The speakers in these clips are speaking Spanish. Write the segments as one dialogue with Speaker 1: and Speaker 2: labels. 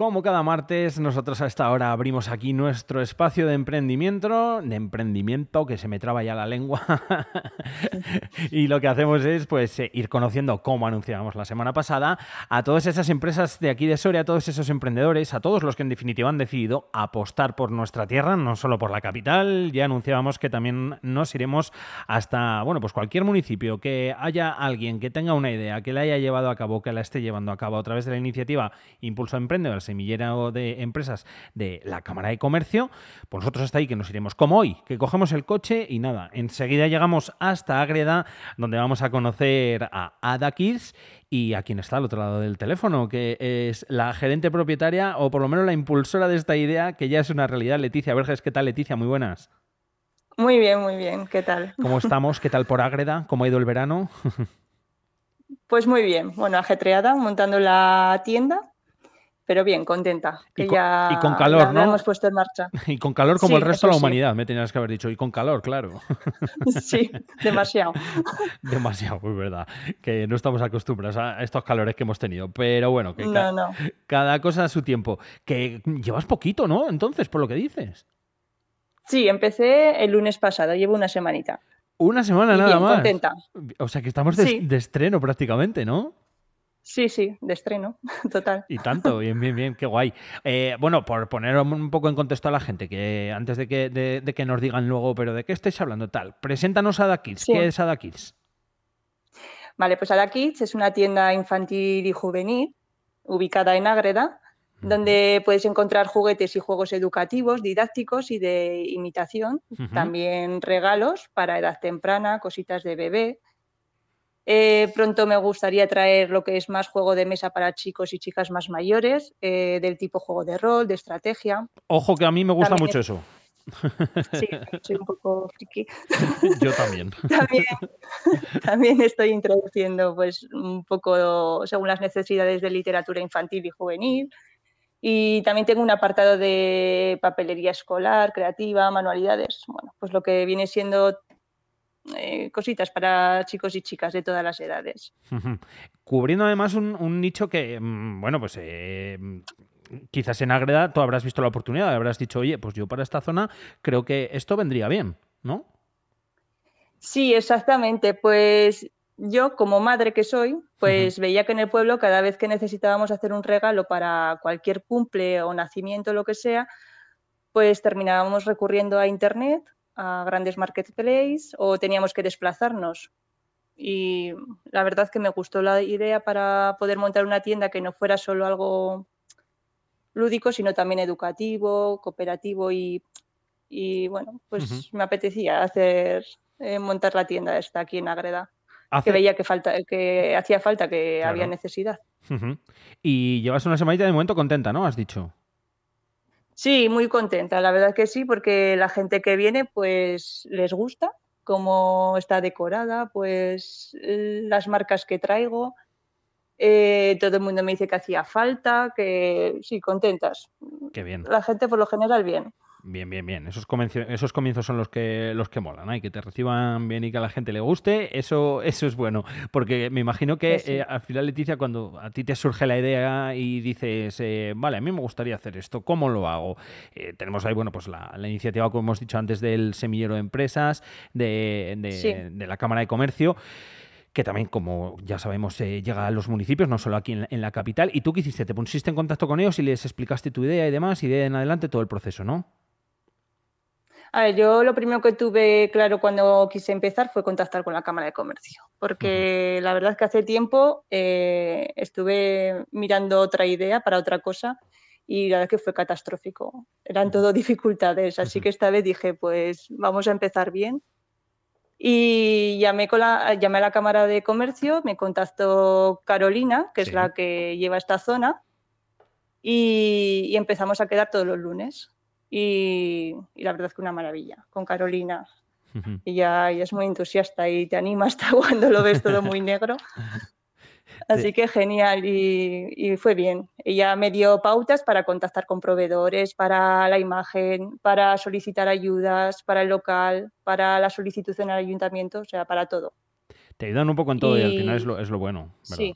Speaker 1: Como cada martes, nosotros a esta hora abrimos aquí nuestro espacio de emprendimiento, de emprendimiento que se me traba ya la lengua. y lo que hacemos es pues eh, ir conociendo, como anunciábamos la semana pasada, a todas esas empresas de aquí de Soria, a todos esos emprendedores, a todos los que en definitiva han decidido apostar por nuestra tierra, no solo por la capital. Ya anunciábamos que también nos iremos hasta, bueno, pues cualquier municipio que haya alguien que tenga una idea, que la haya llevado a cabo, que la esté llevando a cabo a través de la iniciativa Impulso Emprendedores semillera de empresas de la Cámara de Comercio. Pues nosotros hasta ahí que nos iremos como hoy, que cogemos el coche y nada, enseguida llegamos hasta Ágreda, donde vamos a conocer a Ada Kirs y a quien está al otro lado del teléfono, que es la gerente propietaria o por lo menos la impulsora de esta idea, que ya es una realidad, Leticia Verges. ¿Qué tal, Leticia? Muy buenas.
Speaker 2: Muy bien, muy bien. ¿Qué tal? ¿Cómo
Speaker 1: estamos? ¿Qué tal por Ágreda? ¿Cómo ha ido el verano?
Speaker 2: Pues muy bien. Bueno, ajetreada, montando la tienda pero bien, contenta. y, con, calor, ¿no? hemos puesto en marcha.
Speaker 1: Y con calor como el resto de la humanidad, me tenías que haber dicho. Y con calor, claro.
Speaker 2: Sí, demasiado.
Speaker 1: demasiado, es verdad. Que no estamos acostumbrados a estos calores que hemos tenido. Pero bueno, que cada cosa a su tiempo. Que llevas poquito, ¿no? Entonces, por lo que dices.
Speaker 2: Sí, empecé el lunes pasado, llevo una semanita.
Speaker 1: Una semana nada más. Contenta. O sea que estamos de, de estreno prácticamente, ¿no?
Speaker 2: Sí, sí, de estreno, total.
Speaker 1: Y tanto, bien, bien, bien, qué guay. Eh, bueno, por poner un poco en contexto a la gente, que antes de que, de, que nos digan luego, pero ¿de qué estáis hablando tal? Preséntanos a Kids. ¿Qué es Ada Kids?
Speaker 2: Vale, pues Ada Kids es una tienda infantil y juvenil ubicada en Ágreda, donde puedes encontrar juguetes y juegos educativos, didácticos y de imitación, también regalos para edad temprana, cositas de bebé, eh, pronto me gustaría traer lo que es más juego de mesa para chicos y chicas más mayores, eh, del tipo juego de rol, de estrategia.
Speaker 1: Ojo que a mí me gusta mucho eso. Sí,
Speaker 2: soy un poco friki.
Speaker 1: Yo también. también.
Speaker 2: también. estoy introduciendo, pues, un poco según las necesidades de literatura infantil y juvenil. Y también tengo un apartado de papelería escolar, creativa, manualidades, bueno, pues lo que viene siendo eh, cositas para chicos y chicas de todas las edades.
Speaker 1: Cubriendo además un, nicho que, mm, bueno, pues eh, quizás en Agreda tú habrás visto la oportunidad, habrás dicho, oye, pues yo para esta zona creo que esto vendría bien, ¿no?
Speaker 2: Sí, exactamente. Pues yo, como madre que soy, pues veía que en el pueblo cada vez que necesitábamos hacer un regalo para cualquier cumple o nacimiento, lo que sea, pues terminábamos recurriendo a Internet a grandes marketplaces o teníamos que desplazarnos. Y la verdad que me gustó la idea para poder montar una tienda que no fuera solo algo lúdico, sino también educativo, cooperativo y, bueno, pues me apetecía hacer eh, montar la tienda esta aquí en Agreda. Que veía que, falta, que hacía falta, que había necesidad.
Speaker 1: Y llevas una semanita de momento contenta, ¿no? Has dicho.
Speaker 2: Sí, muy contenta, la verdad que sí, porque la gente que viene pues les gusta cómo está decorada, pues eh, las marcas que traigo. Eh, todo el mundo me dice que hacía falta, que sí, contentas. Qué bien. La gente por lo general bien.
Speaker 1: Bien, bien, bien. Esos, comienzos, esos comienzos son los que, los que molan, hay ¿eh? que te reciban bien y que a la gente le guste, eso, eso es bueno. Porque me imagino que eh, al final, Leticia, cuando a ti te surge la idea y dices, eh, vale, a mí me gustaría hacer esto, ¿cómo lo hago? tenemos ahí, bueno, pues la, iniciativa, como hemos dicho antes, del semillero de empresas, de, la Cámara de Comercio que también, como ya sabemos, llega a los municipios, no solo aquí en la, capital. ¿Y tú qué hiciste? Te pusiste en contacto con ellos y les explicaste tu idea y demás, y de en adelante todo el proceso, ¿no?
Speaker 2: A ver, yo lo primero que tuve claro cuando quise empezar fue contactar con la Cámara de Comercio, porque la verdad es que hace tiempo eh, estuve mirando otra idea para otra cosa y la verdad es que fue catastrófico. Eran todo dificultades, así que esta vez dije, pues vamos a empezar bien. Y llamé, llamé a la Cámara de Comercio, me contactó Carolina, que es la que lleva esta zona, y empezamos a quedar todos los lunes y, la verdad es que una maravilla con Carolina. Ella, es muy entusiasta y te anima hasta cuando lo ves todo muy negro. Así que genial y, fue bien. Ella me dio pautas para contactar con proveedores, para la imagen, para solicitar ayudas, para el local, para la solicitud en el ayuntamiento, o sea, para todo.
Speaker 1: Te ayudan un poco en todo y, al final es lo, bueno.
Speaker 2: ¿verdad? Sí.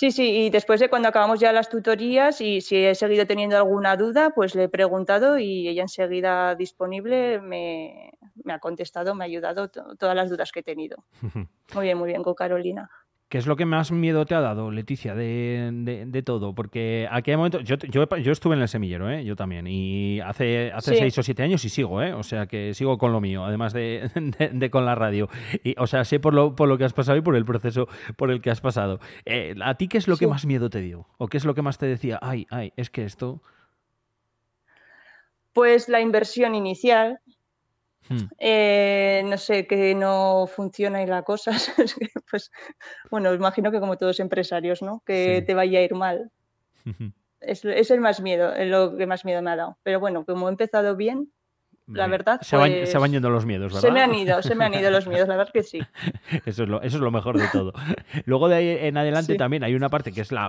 Speaker 2: Sí, sí, y después de cuando acabamos ya las tutorías y si he seguido teniendo alguna duda, pues le he preguntado y ella enseguida disponible me, ha contestado, me ha ayudado todas las dudas que he tenido. Muy bien, muy bien con Carolina.
Speaker 1: ¿Qué es lo que más miedo te ha dado, Leticia, de, todo? Porque aquel momento, yo, estuve en el semillero, ¿eh? yo también, y hace, seis o siete años y sigo, ¿eh? o sea que sigo con lo mío, además de, con la radio. o sea, sé por lo, que has pasado y por el proceso por el que has pasado. Eh, ¿A ti qué es lo que más miedo te dio? ¿O qué es lo que más te decía, ay, ay, es que esto...
Speaker 2: Pues la inversión inicial, Hmm. Eh, no sé, que no funciona y la cosa. pues, bueno, imagino que como todos empresarios, ¿no? Que te vaya a ir mal. es, es, el más miedo, lo que más miedo me ha dado. Pero bueno, como he empezado bien, la verdad. Se, van, pues, yendo los miedos, ¿verdad? Se me han ido, se me han ido los miedos, la verdad que sí.
Speaker 1: Eso es lo, eso es lo mejor de todo. Luego de ahí en adelante también hay una parte que es la,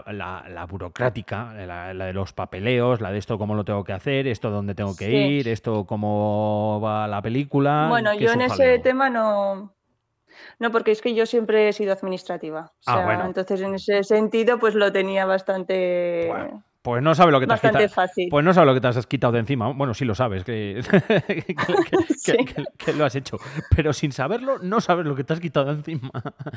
Speaker 1: burocrática, la, de los papeleos, la de esto cómo lo tengo que hacer, esto dónde tengo que ir, esto cómo va la película. Bueno, yo en ese
Speaker 2: tema no, no, porque es que yo siempre he sido administrativa. Ah, bueno. Entonces, en ese sentido, pues lo tenía bastante.
Speaker 1: Pues, pues no sabe lo que te has quitado. Pues no sabe lo que te has quitado encima. Bueno, sí lo sabes, que, lo has hecho. Pero sin saberlo, no sabes lo que te has quitado encima.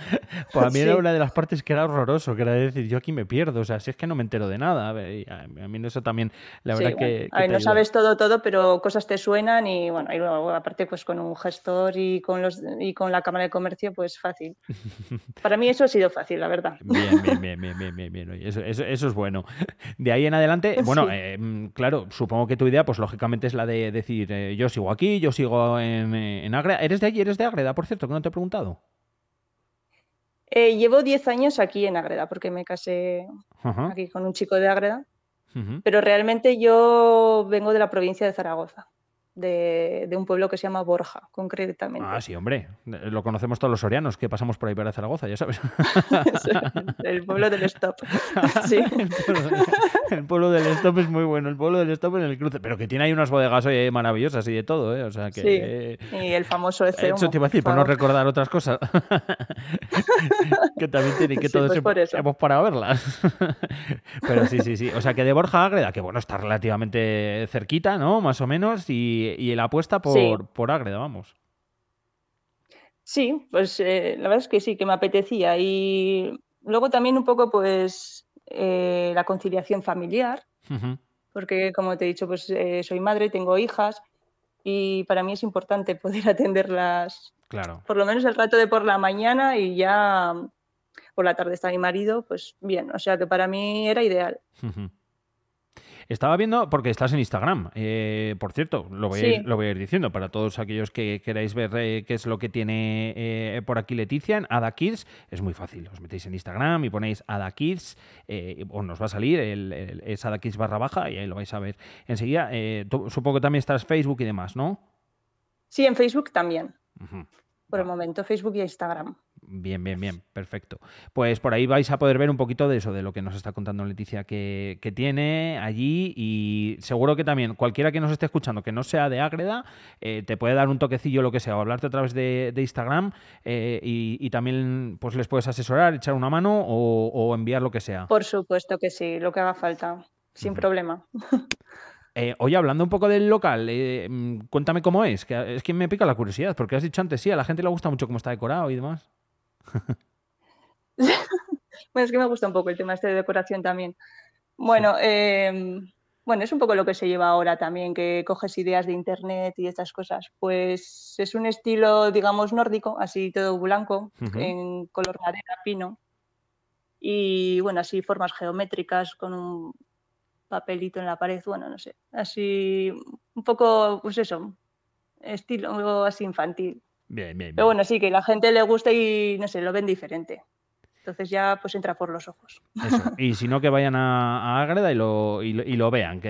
Speaker 1: Pues a mí era una de las partes que era horroroso, que era decir, yo aquí me pierdo. O sea, si es que no me entero de nada. A, ver, mí eso también, la verdad que. no sabes
Speaker 2: todo, todo, pero cosas te suenan y bueno, luego, aparte, pues con un gestor y con los con la cámara de comercio, pues fácil. Para mí eso ha sido fácil, la verdad. Bien,
Speaker 1: bien, bien, bien, bien, bien. Eso, eso es bueno ahí en adelante, bueno, eh, mm, claro, supongo que tu idea, pues lógicamente es la de decir, eh, yo sigo aquí, yo sigo en, eh, en Ágreda. ¿Eres de allí? ¿Eres de agreda por cierto, que no te he preguntado?
Speaker 2: llevo 10 años aquí en agreda porque me casé aquí con un chico de agreda pero realmente yo vengo de la provincia de Zaragoza de, un pueblo que se llama Borja, concretamente. Ah, sí,
Speaker 1: hombre. Eh, lo conocemos todos los sorianos que pasamos por ahí para Zaragoza, ya sabes. el pueblo del stop. el, pueblo, del stop es muy bueno. El pueblo del stop en el cruce. Pero que tiene ahí unas bodegas maravillosas y de todo, ¿eh? O sea que. Sí.
Speaker 2: Y el famoso Eceum. Eso te iba a decir, por no
Speaker 1: recordar otras cosas. que también tiene que todo pues todos hemos parado a verlas. Pero sí, sí, sí. O sea que de Borja Ágreda, que bueno, está relativamente cerquita, ¿no? Más o menos. Y y, la apuesta por, por Ágreda, vamos.
Speaker 2: Sí, pues eh, la verdad es que sí, que me apetecía. Y luego también un poco, pues, eh, la conciliación familiar, porque como te he dicho, pues eh, soy madre, tengo hijas y para mí es importante poder atenderlas. Claro. Por lo menos el rato de por la mañana y ya mm, por la tarde está mi marido, pues bien, o sea que para mí era ideal.
Speaker 1: Estaba viendo, porque estás en Instagram, eh, por cierto, lo voy, a ir, diciendo para todos aquellos que queráis ver eh, qué es lo que tiene eh, por aquí Leticia en Ada Kids, es muy fácil, os metéis en Instagram y ponéis Ada Kids, o nos va a salir, el, es Ada Kids barra baja y ahí lo vais a ver enseguida. supongo que también estás Facebook y demás, ¿no?
Speaker 2: Sí, en Facebook también. Por el momento, Facebook y Instagram.
Speaker 1: Bien, bien, bien, perfecto. Pues por ahí vais a poder ver un poquito de eso, de lo que nos está contando Leticia que, tiene allí y seguro que también cualquiera que nos esté escuchando que no sea de Ágreda, eh, te puede dar un toquecillo, lo que sea, o hablarte a través de, Instagram eh, y, también pues les puedes asesorar, echar una mano o, enviar lo que sea.
Speaker 2: Por supuesto que sí, lo que haga falta, sin problema.
Speaker 1: Eh, oye, hablando un poco del local, mm, cuéntame cómo es, que es que me pica la curiosidad, porque has dicho antes, sí, a la gente le gusta mucho cómo está decorado y demás.
Speaker 2: bueno, es que me gusta un poco el tema este de decoración también. Bueno, em, bueno, es un poco lo que se lleva ahora también, que coges ideas de internet y estas cosas. Pues es un estilo, digamos, nórdico, así todo blanco, en color madera, pino. Y bueno, así formas geométricas con un papelito en la pared, bueno, no sé. Así un poco, pues eso, estilo así infantil. Pero bueno, sí, que la gente le gusta y no sé, lo ven diferente. Entonces ya pues entra por los ojos.
Speaker 1: Y si no, que vayan a, Ágreda y lo, vean, que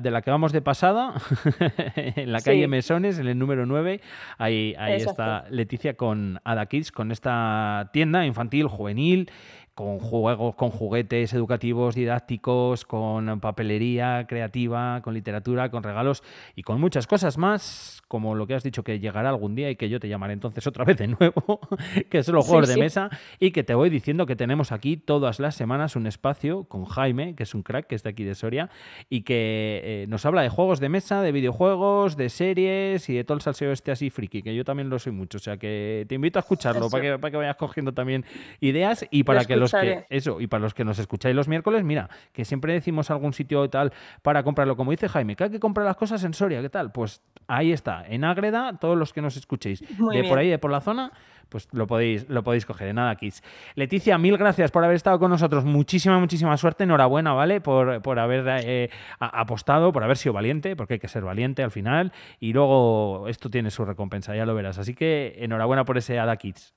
Speaker 1: de la que vamos de pasada, en la calle Mesones, en el número 9, ahí, está Leticia con Ada Kids, con esta tienda infantil, juvenil con juegos, con juguetes educativos, didácticos, con papelería creativa, con literatura, con regalos y con muchas cosas más, como lo que has dicho que llegará algún día y que yo te llamaré entonces otra vez de nuevo, que son los juegos de mesa y que te voy diciendo que tenemos aquí todas las semanas un espacio con Jaime, que es un crack que está aquí de Soria y que eh, nos habla de juegos de mesa, de videojuegos, de series y de todo el salseo este así friki, que yo también lo soy mucho, o sea que te invito a escucharlo para que, para que vayas cogiendo también ideas y para que lo eso, y para los que nos escucháis los miércoles, mira, que siempre decimos algún sitio tal para comprarlo, como dice Jaime, que hay que comprar las cosas en Soria, ¿qué tal? Pues ahí está, en Ágreda, todos los que nos escuchéis, de por ahí, de por la zona, pues lo podéis, lo podéis coger, en nada, Kids. Leticia, mil gracias por haber estado con nosotros, muchísima, muchísima suerte, enhorabuena, ¿vale? Por, haber eh, apostado, por haber sido valiente, porque hay que ser valiente al final, y luego esto tiene su recompensa, ya lo verás. Así que enhorabuena por ese Ada Kids.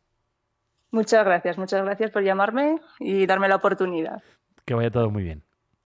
Speaker 2: Muchas gracias, muchas gracias por llamarme y darme la oportunidad.
Speaker 1: Que vaya todo muy bien.